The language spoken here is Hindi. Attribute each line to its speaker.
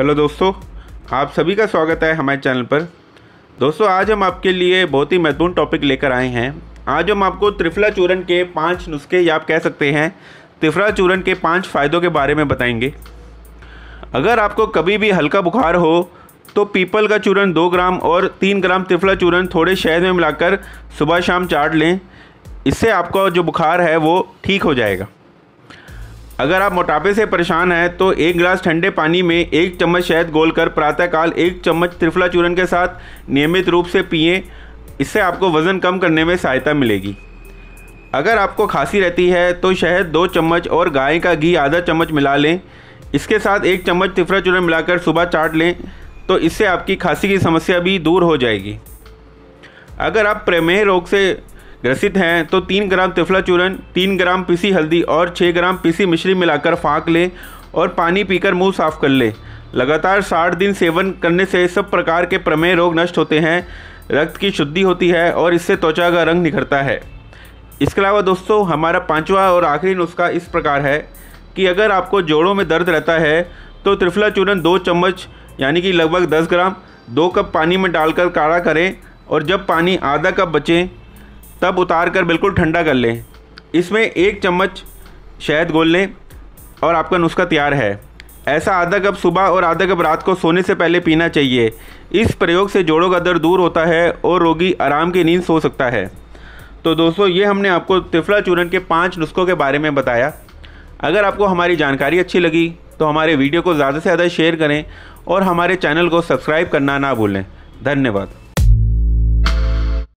Speaker 1: हेलो दोस्तों आप सभी का स्वागत है हमारे चैनल पर दोस्तों आज हम आपके लिए बहुत ही महत्वपूर्ण टॉपिक लेकर आए हैं आज हम आपको त्रिफला चूरण के पांच नुस्खे या आप कह सकते हैं त्रिफला चूरण के पांच फ़ायदों के बारे में बताएंगे अगर आपको कभी भी हल्का बुखार हो तो पीपल का चूरन दो ग्राम और तीन ग्राम त्रिफला चूरण थोड़े शहद में मिलाकर सुबह शाम चाट लें इससे आपका जो बुखार है वो ठीक हो जाएगा अगर आप मोटापे से परेशान हैं तो एक गिलास ठंडे पानी में एक चम्मच शहद घोलकर प्रातःकाल एक चम्मच त्रिफला चूरन के साथ नियमित रूप से पिए इससे आपको वज़न कम करने में सहायता मिलेगी अगर आपको खांसी रहती है तो शहद दो चम्मच और गाय का घी आधा चम्मच मिला लें इसके साथ एक चम्मच तिफरा चूरन मिलाकर सुबह चाट लें तो इससे आपकी खांसी की समस्या भी दूर हो जाएगी अगर आप प्रमेह रोग से ग्रसित हैं तो तीन ग्राम तिफला चूरन तीन ग्राम पीसी हल्दी और छः ग्राम पीसी मिश्री मिलाकर फाँक लें और पानी पीकर मुंह साफ कर लें लगातार साठ दिन सेवन करने से सब प्रकार के प्रमेय रोग नष्ट होते हैं रक्त की शुद्धि होती है और इससे त्वचा का रंग निखरता है इसके अलावा दोस्तों हमारा पांचवा और आखिरी नुस्खा इस प्रकार है कि अगर आपको जोड़ों में दर्द रहता है तो त्रिफला चूरन दो चम्मच यानी कि लगभग दस ग्राम दो कप पानी में डालकर काढ़ा करें और जब पानी आधा कप बचे तब उतार कर बिल्कुल ठंडा कर लें इसमें एक चम्मच शहद घोल लें और आपका नुस्खा तैयार है ऐसा आधा कप सुबह और आधा कप रात को सोने से पहले पीना चाहिए इस प्रयोग से जोड़ों का दर्द दूर होता है और रोगी आराम की नींद सो सकता है तो दोस्तों ये हमने आपको तिफला चूरन के पाँच नुस्खों के बारे में बताया अगर आपको हमारी जानकारी अच्छी लगी तो हमारे वीडियो को ज़्यादा से ज़्यादा शेयर करें और हमारे चैनल को सब्सक्राइब करना ना भूलें धन्यवाद